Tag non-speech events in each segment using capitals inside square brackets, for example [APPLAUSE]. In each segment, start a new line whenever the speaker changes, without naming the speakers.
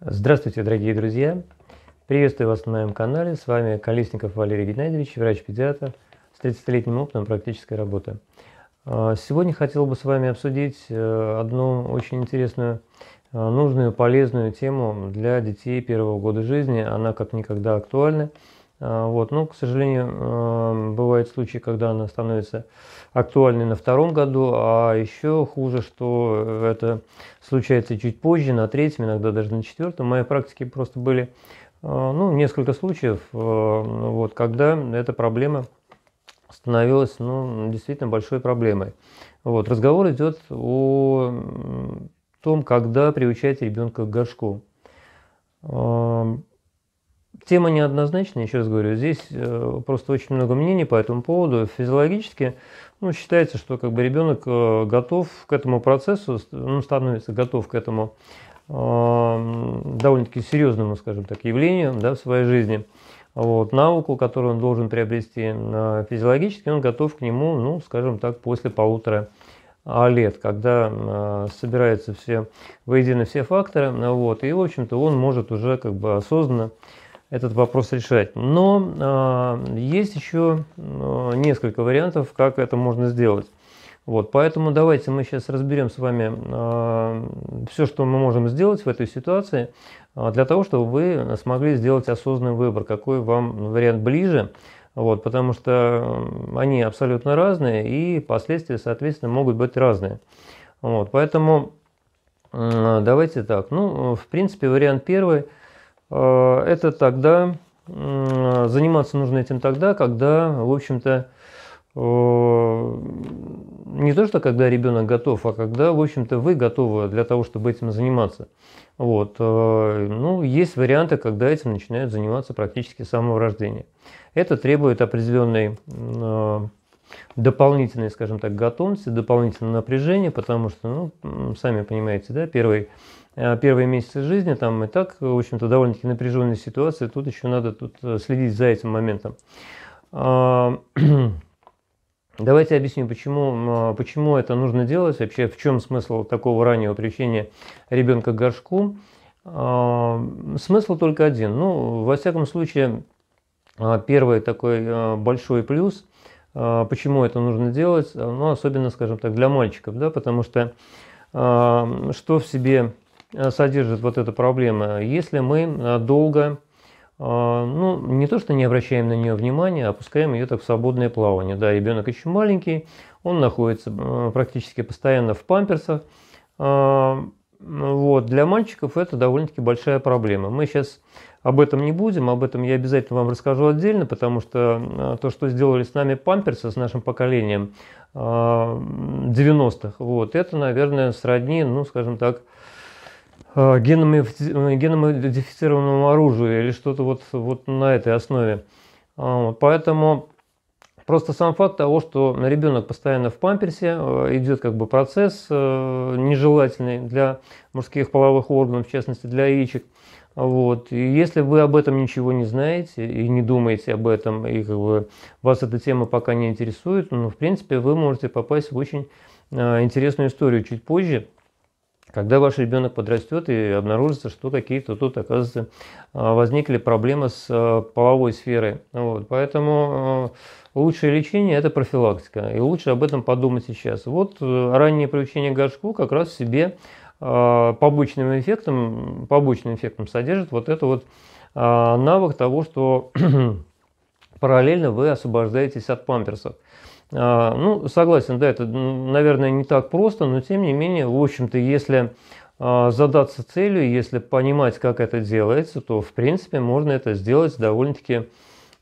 Здравствуйте, дорогие друзья! Приветствую вас на моем канале. С вами Колесников Валерий Геннадьевич, врач-педиатр с 30-летним опытом практической работы. А, сегодня хотел бы с вами обсудить э, одну очень интересную, э, нужную, полезную тему для детей первого года жизни. Она как никогда актуальна а, вот. Но, к сожалению, а, бывают случаи, когда она становится актуальной на втором году, а еще хуже, что это случается чуть позже, на третьем, иногда даже на четвертом. В моей практике просто были а, ну, несколько случаев, вот, когда эта проблема становилась ну, действительно большой проблемой. Вот. Разговор идет о том, когда приучать ребенка к горшку. Тема неоднозначная, еще раз говорю, здесь э, просто очень много мнений по этому поводу. Физиологически ну, считается, что как бы ребенок э, готов к этому процессу, ну, становится готов к этому эм, довольно-таки серьезному, скажем так, явлению да, в своей жизни. Вот, науку, которую он должен приобрести физиологически, он готов к нему, ну, скажем так, после полутора лет, когда э, собираются все воедино все факторы, вот, и, в общем-то, он может уже как бы осознанно этот вопрос решать. Но э, есть еще э, а, несколько вариантов, как это можно сделать. Вот, поэтому давайте мы сейчас разберем с вами э, а, все, что мы можем сделать в этой ситуации, э, для того, чтобы вы смогли сделать осознанный выбор, какой вам вариант ближе, вот, потому что они абсолютно разные и последствия, соответственно, могут быть разные. Вот, поэтому э, давайте так. Ну, в принципе, вариант первый – Э, это тогда, заниматься нужно этим тогда, когда, в общем-то, э, не то, что когда ребенок готов, а когда, в общем-то, вы готовы для того, чтобы этим заниматься. Вот. Э, ну, есть варианты, когда этим начинают заниматься практически с самого рождения. Это требует определенной дополнительной, скажем так, готовности, дополнительного напряжения, потому что, ну, сами понимаете, да, первый Э, первые месяцы жизни, там и так, в общем-то, довольно-таки напряженная ситуация, тут еще надо тут э, следить за этим моментом. А, [CLEARS THROAT] давайте объясню, почему, а, почему это нужно делать, вообще в чем смысл такого раннего приучения ребенка к горшку. А, смысл только один. Ну, во всяком случае, первый такой э, большой плюс, почему это нужно делать, ну, особенно, скажем так, для мальчиков, да, потому что что в себе Э, содержит вот эта проблема, если мы э, долго, э, ну, не то что не обращаем на нее внимания, а опускаем ее так в свободное плавание. Да, ребенок еще маленький, он находится практически постоянно в памперсах. Вот, для мальчиков это довольно-таки большая проблема. Мы сейчас об этом не будем, об этом я обязательно вам расскажу отдельно, потому что то, что сделали с нами памперсы, с нашим поколением 90-х, вот, это, наверное, сродни, ну, скажем так, Э, геномодифицированному э, оружию или что-то вот, вот на этой основе. А, поэтому просто сам факт того, что ребенок постоянно в памперсе, э, идет как бы процесс нежелательный для мужских половых органов, в частности для яичек. Вот. И если вы об этом ничего не знаете и не думаете об этом, и как бы вас эта тема пока не интересует, ну, в принципе, вы можете попасть в очень интересную историю чуть позже, когда ваш ребенок подрастет и обнаружится, что какие-то тут, оказывается, а, возникли проблемы с а, половой сферой. Вот. Поэтому а, лучшее лечение – это профилактика. И лучше об этом подумать сейчас. Вот э, раннее приучение к горшку как раз в себе побочным эффектом, побочным эффектом содержит вот это вот навык того, что [CLEARS THROAT] параллельно вы освобождаетесь от памперсов. А, ну, согласен, да, это, наверное, не так просто, но тем не менее, в общем-то, если а, задаться целью, если понимать, как это делается, то, в принципе, можно это сделать довольно-таки,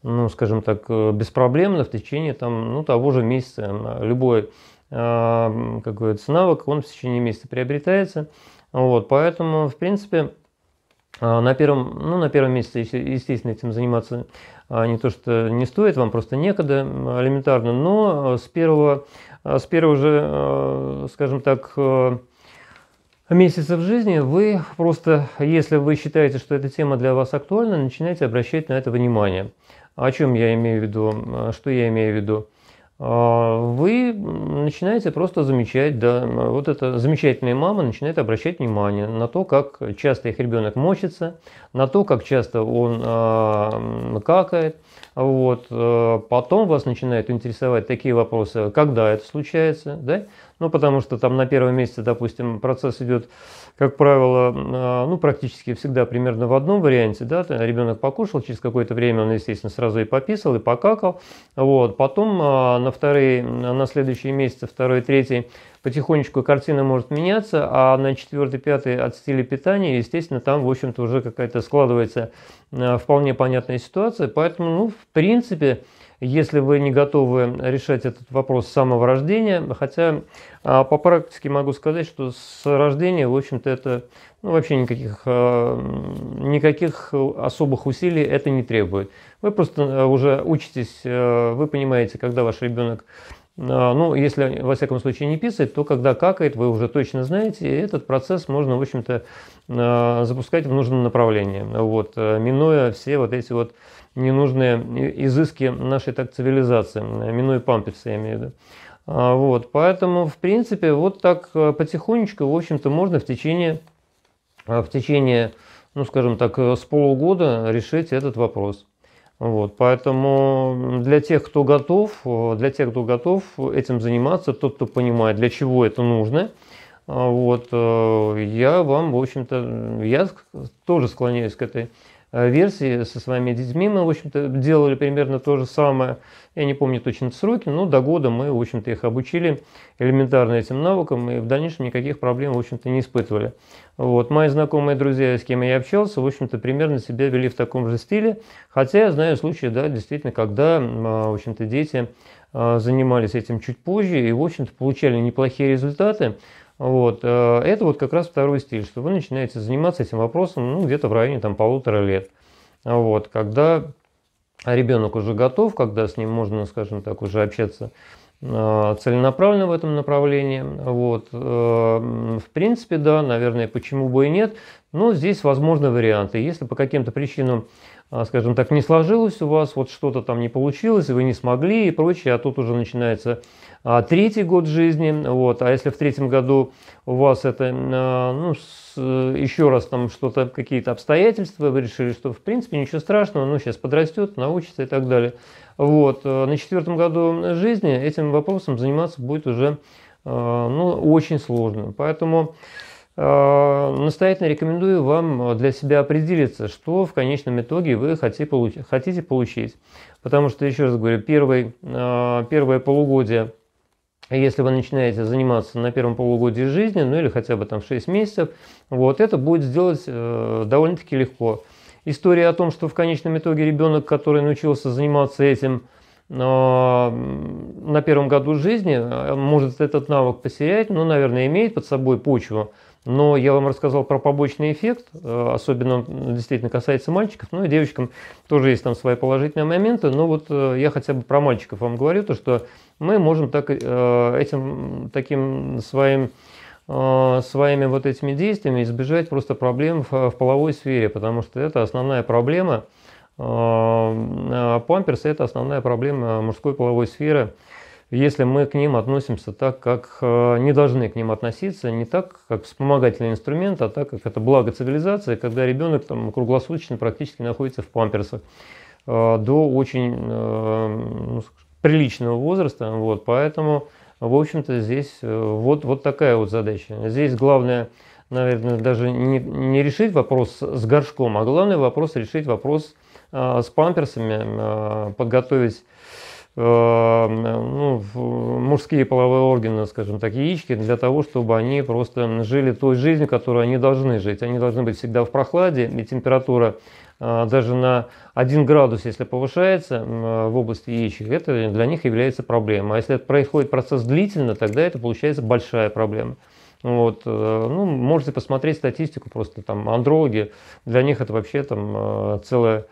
ну, скажем так, э, беспроблемно в течение там, ну, того же месяца. Любой, а, как говорится, навык, он в течение месяца приобретается. Вот, поэтому, в принципе, на первом, ну, на первом месяце, естественно, этим заниматься а, не то что не стоит, вам просто некогда элементарно, но а, с первого, а, с первого же, скажем так, месяцев жизни вы просто, если вы считаете, что эта тема для вас актуальна, начинаете обращать на это внимание. О чем я имею в виду, что я имею в виду? А, вы начинаете просто замечать, да, вот эта замечательная мама начинает обращать внимание на то, как часто их ребенок мочится, на то, как часто он э, какает. Вот. А, потом вас начинают интересовать такие вопросы, когда это случается, да? Ну, потому что там на первом месте, допустим, процесс идет, как правило, а, ну, практически всегда примерно в одном варианте, да, ребенок покушал, через какое-то время он, естественно, сразу и пописал, и покакал, вот, потом а, на вторые, на следующие месяцы, второй, третий, потихонечку картина может меняться, а на четвертый, пятый от стиля питания, естественно, там, в общем-то, уже какая-то складывается а, вполне понятная ситуация. Поэтому, ну, в принципе, если вы не готовы решать этот вопрос с самого рождения, хотя а, по практике могу сказать, что с рождения, в общем-то, это ну, вообще никаких, а, никаких особых усилий это не требует. Вы просто а, уже учитесь, вы понимаете, когда ваш ребенок а, ну, если, во всяком случае, не писает, то когда какает, вы уже точно знаете, и этот процесс можно, в общем-то, а, запускать в нужном направлении, вот, э, минуя все вот эти вот ненужные изыски нашей так цивилизации, минуя памперсы, я имею в виду. А, вот, поэтому, в принципе, вот так э, потихонечку, в общем-то, можно в течение, э, в течение, ну, скажем так, с полугода решить этот вопрос. Вот, поэтому для тех, кто готов, э, для тех, кто готов этим заниматься, тот, кто понимает, для чего это нужно, а, вот, э, я вам, в общем-то, я тоже склоняюсь к этой Э, версии со своими детьми мы, в общем-то, делали примерно то же самое. Я не помню точно сроки, но до года мы, в общем-то, их обучили элементарно этим навыкам и в дальнейшем никаких проблем, в общем-то, не испытывали. Вот. Мои знакомые друзья, с кем я общался, в общем-то, примерно себя вели в таком же стиле. Хотя я знаю случаи, да, действительно, когда, а, в общем-то, дети а, занимались этим чуть позже и, в общем-то, получали неплохие результаты. Вот. Э, это вот как раз второй стиль, что вы начинаете заниматься этим вопросом ну, где-то в районе там, полутора лет. Вот. Когда ребенок уже готов, когда с ним можно, скажем так, уже общаться э, целенаправленно в этом направлении. Вот. Э, в принципе, да, наверное, почему бы и нет. Но здесь возможны варианты. Если по каким-то причинам а, скажем так, не сложилось у вас, вот что-то там не получилось, вы не смогли и прочее, а тут уже начинается а, третий год жизни, вот, а если в третьем году у вас это, а, ну, с, еще раз там что-то, какие-то обстоятельства, вы решили, что в принципе ничего страшного, ну, сейчас подрастет, научится и так далее, вот, э, на четвертом году жизни этим вопросом заниматься будет уже, э, ну, очень сложно, поэтому... Э, настоятельно рекомендую вам для себя определиться, что в конечном итоге вы хотите получить. Хотите получить. Потому что, еще раз говорю, первый, э, первое полугодие, если вы начинаете заниматься на первом полугодии жизни, ну или хотя бы там 6 месяцев, вот это будет сделать э, довольно-таки легко. История о том, что в конечном итоге ребенок, который научился заниматься этим, на первом году жизни может этот навык потерять, но, наверное, имеет под собой почву, но я вам рассказал про побочный эффект, э, особенно он действительно касается мальчиков, ну, и девочкам тоже есть там свои положительные моменты, но вот э, я хотя бы про мальчиков вам говорю, то что мы можем так, э, этим таким своим своими вот этими действиями избежать просто проблем в, в половой сфере, потому что это основная проблема, а памперсы – это основная проблема мужской половой сферы, если мы к ним относимся так, как э, не должны к ним относиться, не так, как вспомогательный инструмент, а так, как это благо цивилизации, когда ребенок там круглосуточно практически находится в памперсах э, до очень э, ну, приличного возраста. Вот, поэтому, в общем-то, здесь вот, вот такая вот задача. Здесь главное, наверное, даже не, не решить вопрос с горшком, а главный вопрос решить вопрос с памперсами, подготовить Э, ну, э, мужские половые органы, скажем так, яички, для того, чтобы они просто жили той жизнью, которую они должны жить. Они должны быть всегда в прохладе, и температура э, даже на 1 градус, если повышается в области яичек, это для них является проблемой. А если это происходит процесс длительно, тогда это получается большая проблема. Вот, ну, можете посмотреть статистику, просто там андрологи, для них это вообще там целая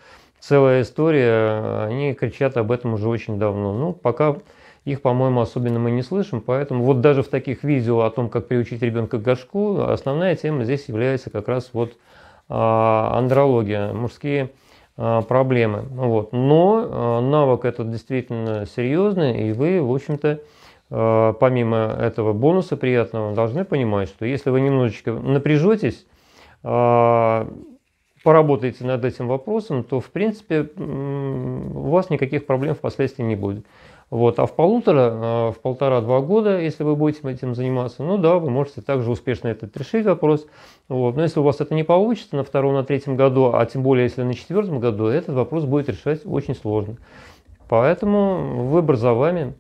целая история, они кричат об этом уже очень давно. Ну, пока их, по-моему, особенно мы не слышим, поэтому вот даже в таких видео о том, как приучить ребенка к горшку, основная тема здесь является как раз вот а, андрология, мужские а, проблемы. Вот. Но а, навык этот действительно серьезный, и вы, в общем-то, помимо этого бонуса приятного, должны понимать, что если вы немножечко напряжетесь, поработаете над этим вопросом, то в принципе у вас никаких проблем впоследствии не будет. Вот, а в полутора, а, в полтора-два года, если вы будете этим заниматься, ну да, вы можете также успешно этот решить вопрос. Вот. Но если у вас это не получится на втором, на третьем году, а тем более если на четвертом году, этот вопрос будет решать очень сложно. Поэтому выбор за вами.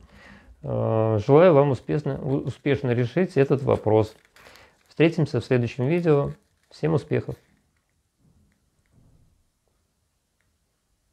А, желаю вам успешно, успешно решить этот вопрос. Встретимся в следующем видео. Всем успехов!